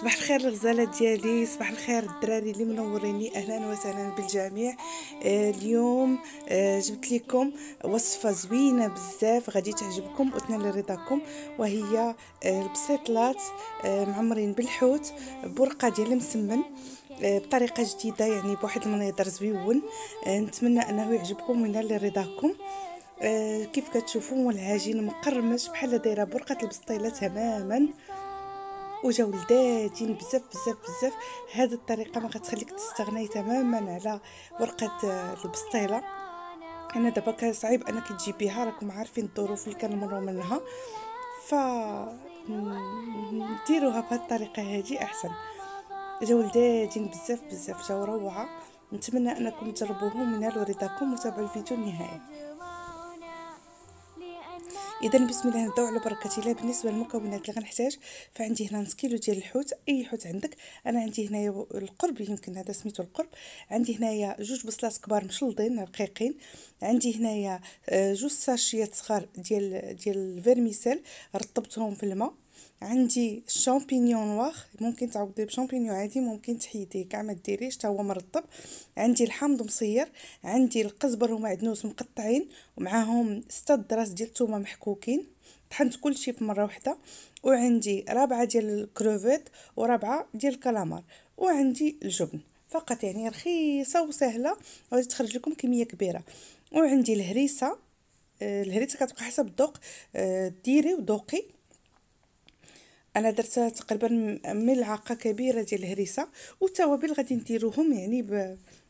صباح الخير الغزاله ديالي صباح الخير الدراري اللي منوريني اهلا وسهلا بالجميع آه اليوم آه جبت لكم وصفه زوينه بزاف غادي تعجبكم وتنال رضاكم وهي آه البسيطلات آه، معمرين بالحوت بورقه ديال المسمن آه، بطريقه جديده يعني بواحد المنظر زويون آه، نتمنى انه يعجبكم وينال رضاكم كيف كتشوفوا العجين مقرمش بحال دايره برقه البسطيله تماما وجاو لذاذين بزاف بزاف بزاف هذه الطريقه ما غتخليك تستغني تماما على ورقه البسطيله انا دابا كان صعيب انك تجيبيها راكم عارفين الظروف اللي كنمروا منها ف نديروها بهذه الطريقه هذه احسن جاو لذاذين بزاف بزاف جاو روعه نتمنى انكم تجربوهم من رضاكم وتابعوا الفيديو النهائي اذا بسم الله نبداو على بركه الله بالنسبه للمكونات اللي غنحتاج فعندي هنا نص كيلو ديال الحوت اي حوت عندك انا عندي هنايا القرب يمكن هذا سميتو القرب عندي هنايا جوج بصلات كبار مشلضين رقيقين عندي هنايا آه، جوج ساشيات صغار ديال ديال الفيرميسيل رطبتهم في الماء عندي الشامبينيون نواخ ممكن تعوضيه بشامبينيون عادي ممكن تحيديه كاع ما ديريش حتى هو مرطب عندي الحامض مصير عندي القزبر ومعدنوس مقطعين ومعاهم ستة دراس ديال الثومه محكوكين طحنت كلشي في مره واحده وعندي رابعه ديال الكروفيت ورابعه ديال الكالامار وعندي الجبن فقط يعني رخيصه وسهله غادي تخرج لكم كميه كبيره وعندي الهريسه آه، الهريسه كتبقى حسب الذوق آه، ديري وذوقي انا درت تقريبا ملعقه كبيره ديال الهريسه والتوابل غادي نديروهم يعني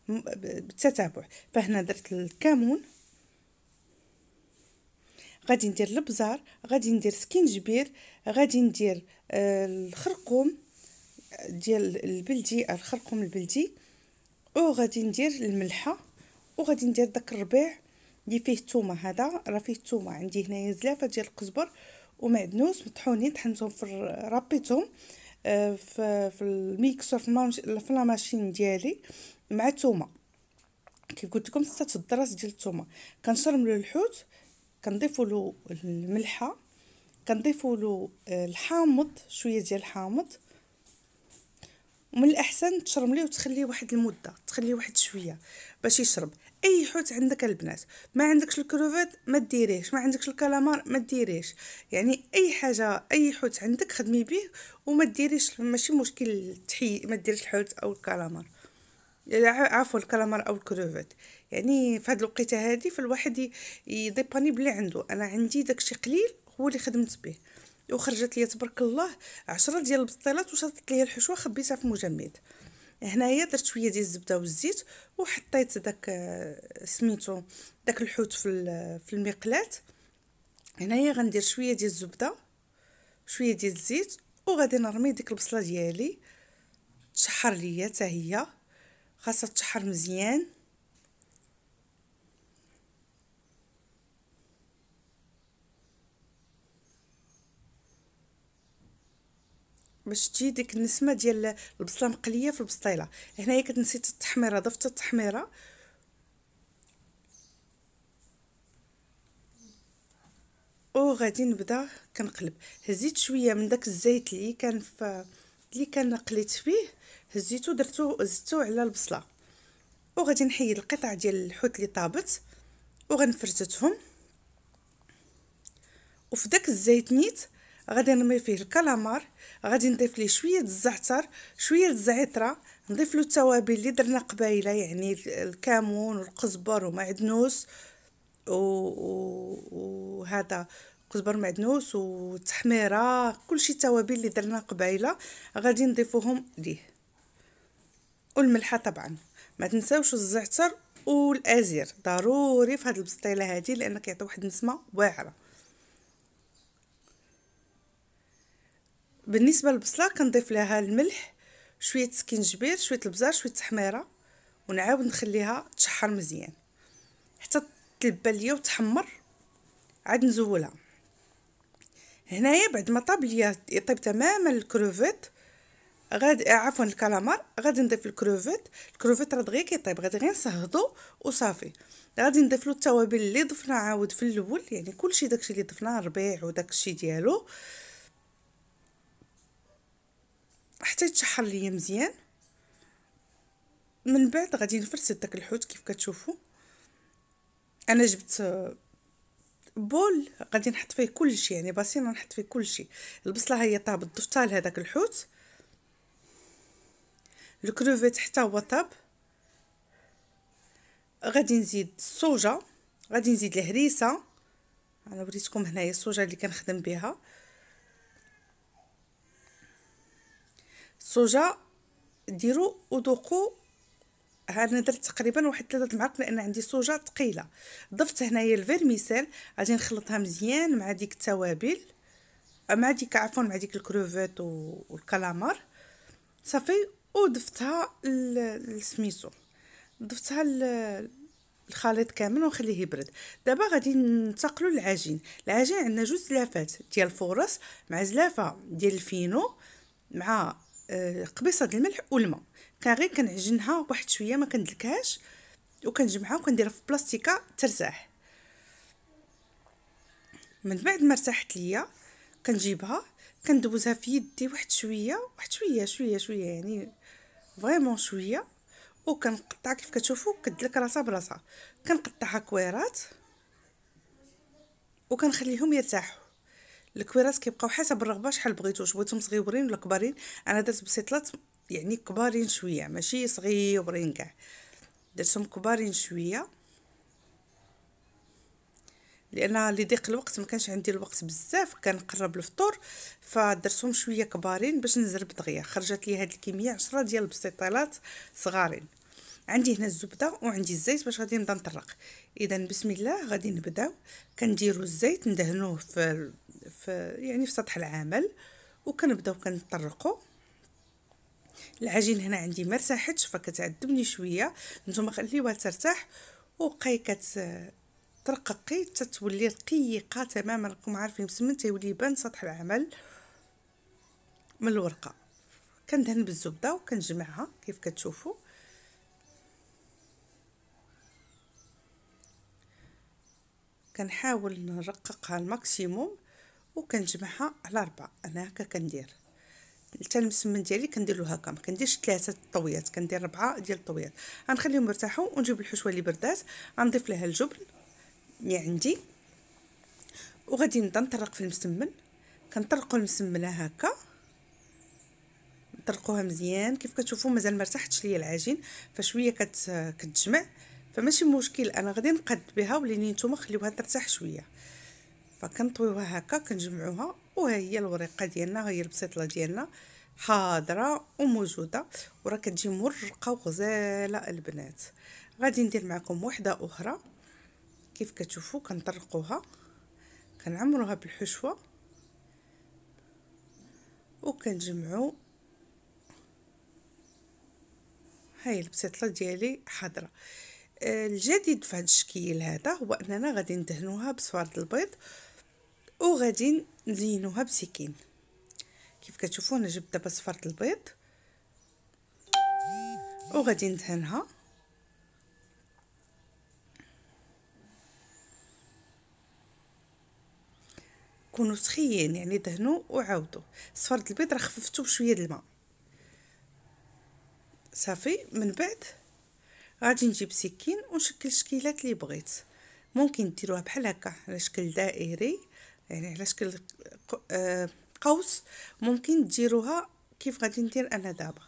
بالتتابع فهنا درت الكمون غادي ندير البزار غادي ندير سكينجبير غادي ندير آه، الخرقوم ديال البلدي الخرقوم البلدي وغادي ندير الملحه وغادي ندير داك الربيع اللي فيه الثومه هذا راه فيه الثومه عندي هنايا زلافه ديال القزبر ومعدنوس مطحونين طحنتهم في ربيتهم آه، في في الميكسر في لاماشين ديالي مع الثومه كيف قلت لكم سته الدراس ديال الثومه كنشرملو الحوت كنضيفوا له الملحه كنضيفوا له آه، الحامض شويه ديال الحامض ومن الاحسن تشرمليه وتخليه واحد المده تخليه واحد شويه باش يشرب اي حوت عندك البنات ما عندكش الكروفات ما ديريهش ما عندكش الكالامار ما ديريهش يعني اي حاجه اي حوت عندك خدمي به وما ديريش ماشي مشكل تحي ما ديريش الحوت او الكالامار عفوا الكالامار او الكروفات يعني في هذه الوقيته هادي فالواحد يديباني بلي عنده انا عندي داكشي قليل هو اللي خدمت به وخرجت لي تبارك الله عشرة ديال البسطيلات وشطت لي الحشوه خبيتها في مجمد هنايا درت شويه ديال الزبده والزيت وحطيت داك آه، سميتو داك الحوت في في المقلاه هنايا غندير شويه ديال الزبده شويه ديال الزيت وغادي نرمي ديك البصله ديالي تشحر ليا حتى هي خاصها تشحر مزيان باش تجي ديك النسمه ديال البصله مقليه في البسطيله هنايا كتنسيت التحميره ضفت التحميره وغادي نبدا كنقلب هزيت شويه من داك الزيت اللي كان في اللي كان قليت فيه هزيتو درتو زدتو على البصله وغادي نحيد القطع ديال الحوت اللي طابت وغنفرتتهم وفي داك الزيت نيت غادي نرمي فيه الكالامار غادي نضيف ليه شويه الزعتر شويه الزعتره نضيف له التوابل اللي درنا قبيله يعني الكمون والقزبر ومعدنوس وهذا قزبر معدنوس وتحميره كلشي التوابل اللي درنا قبيله غادي نضيفوهم ليه والملحه طبعا ما تنساوش الزعتر والازير ضروري في هذه البسطيله هذه لان كيعطي واحد النسمه واعره بالنسبه للبصله كنضيف لها الملح شويه سكينجبير شويه البزار شويه التحميره ونعاود نخليها تشحر مزيان حتى تلبى ليا وتحمر عاد نزولها هنايا بعد ما طاب ليا يطيب تماما الكروفيت غادي عفوا الكالامار غادي نضيف الكروفيت الكروفيت راه دغيا كيطيب غادي غير نصهضو وصافي غادي نضيف له التوابل اللي ضفنا عاود في الاول يعني كلشي داكشي اللي ضفناه الربيع وداكشي ديالو آه حتى يتشحر ليا مزيان من بعد غادي نفرسد داك الحوت كيف كتشوفوا انا جبت بول غادي نحط فيه كل شيء يعني باسين نحط فيه كل شيء البصله هي طاب ضفتها لهذاك الحوت الكروفيت حتى هو طاب غادي نزيد الصوجه غادي نزيد الهريسه انا وريتكم هنايا الصوجه اللي كنخدم بها صوجه ديروا وذوقوا انا درت تقريبا واحد ثلاثه المعالق لان عندي صوجه ثقيله ضفت هنايا الفيرميسيل غادي نخلطها مزيان مع ديك التوابل مع ديك عفوا مع ديك الكروفيت والكالامار صافي وضفتها لسميتو ضفتها الخليط كامل ونخليه يبرد دابا غادي ننتقلوا للعجين العجين عندنا جوج زلافات ديال الفورص مع زلافه ديال الفينو مع قبيصه الملح والماء غير كنعجنها واحد شويه ما كندلكهاش وكنجمعها وكنديرها في بلاستيكه ترتاح من بعد ما ارتاحت ليا كنجيبها كندوزها في يدي واحد شويه واحد شويه شويه شويه يعني فريمون شويه وكنقطع كيف كتشوفوا كدلك راسها براسها كنقطعها كويرات وكنخليهم يرتاحوا الكويرات كيبقاو حسب الرغبه شحال بغيتو بغيتهم صغيورين ولا كبارين انا درت بسيطلات يعني كبارين شويه ماشي صغيورين كاع درتهم كبارين شويه لان لضيق الوقت ما كانش عندي الوقت بزاف كنقرب الفطور فدرتهم شويه كبارين باش نزرب دغيا خرجت لي هاد الكميه 10 ديال البسيطلات صغارين عندي هنا الزبده وعندي الزيت باش غادي نبدا نطرق اذا بسم الله غادي نبداو كنديروا الزيت ندهنوه في في يعني في سطح العمل وكنبداو كنطرقو العجين هنا عندي ما ارتاحتش فكتعذبني شويه نتوما خليوها ترتاح وبقاي كترققي تتولي رقيقه تماما راكم عارفين مسمن تيولي يبان سطح العمل من الورقه كندهن بالزبده وكنجمعها كيف كتشوفوا كنحاول نرققها الماكسيموم وكنجمعها على ربعة انا هكا كندير حتى المسمن ديالي كنديرو هكا ما كنديرش ثلاثه كندير ربعه ديال الطويات غنخليهم يرتاحوا ونجيب الحشوه اللي بردات غنضيف لها الجبن اللي عندي وغادي نبدا نطرق في المسمن كنطرقوا المسمنه هكا نطرقوها مزيان كيف كتشوفوا مازال ما ارتاحتش ليا العجين فشويه كت كتجمع فماشي مشكل انا غادي نقاد بها وليني نتوما خليوها ترتاح شويه فكنطويوها هكا كنجمعوها وها هي الوريقه ديالنا ها هي البسيطله ديالنا حاضره وموجوده وراه كتجي مرقه وغزاله البنات غادي ندير معكم وحده اخرى كيف كتشوفوا كنطرقوها كنعمروها بالحشوه وكنجمعوا هاي البسيطله ديالي حاضره آه، الجديد في هذا الشكل هذا هو اننا غادي ندهنوها بصفاره البيض وغادي نزينوها بسكين كيف كتشوفوا انا جبت دابا صفرت البيض وغادي ندهنها كونوا سخيين يعني دهنوا وعاودوا صفرت البيض راه خففتو بشويه د الماء صافي من بعد غادي نجيب سكين ونشكل الشكيلات اللي بغيت ممكن ديروها بحال هكا على شكل دائري يعني على شكل آه، قوس ممكن ديروها كيف غادي ندير انا دابا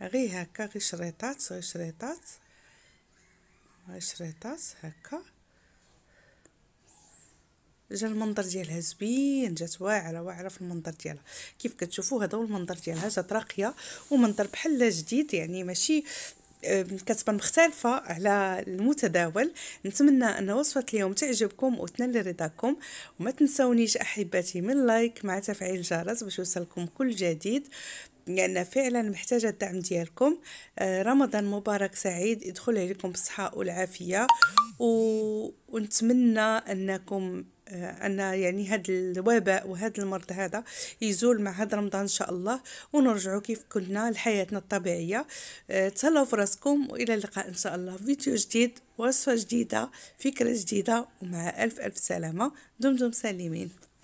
غي هكا غي شريطات غي شريطات غي شريطات هكا جا المنظر ديالها زبين جات واعره واعره في المنظر ديالها كيف كتشوفوا هذا هو المنظر ديالها جات راقيه ومنظر بحال جديد يعني ماشي كتبقى مختلفة على المتداول نتمنى أن وصفة اليوم تعجبكم وتنال رضاكم وما تنسونيش أحبتي من لايك مع تفعيل الجرس باش يوصلكم كل جديد لأن فعلا محتاجة الدعم ديالكم أه، رمضان مبارك سعيد يدخل عليكم بالصحة والعافية و... ونتمنى أنكم أن يعني هذا الوباء وهذا المرض هذا يزول مع هذا رمضان إن شاء الله ونرجعوا كيف كنا لحياتنا الطبيعية آه، تهلاو في راسكم وإلى اللقاء إن شاء الله فيديو جديد وصفة جديدة فكرة جديدة ومع ألف ألف سلامة دمتم سالمين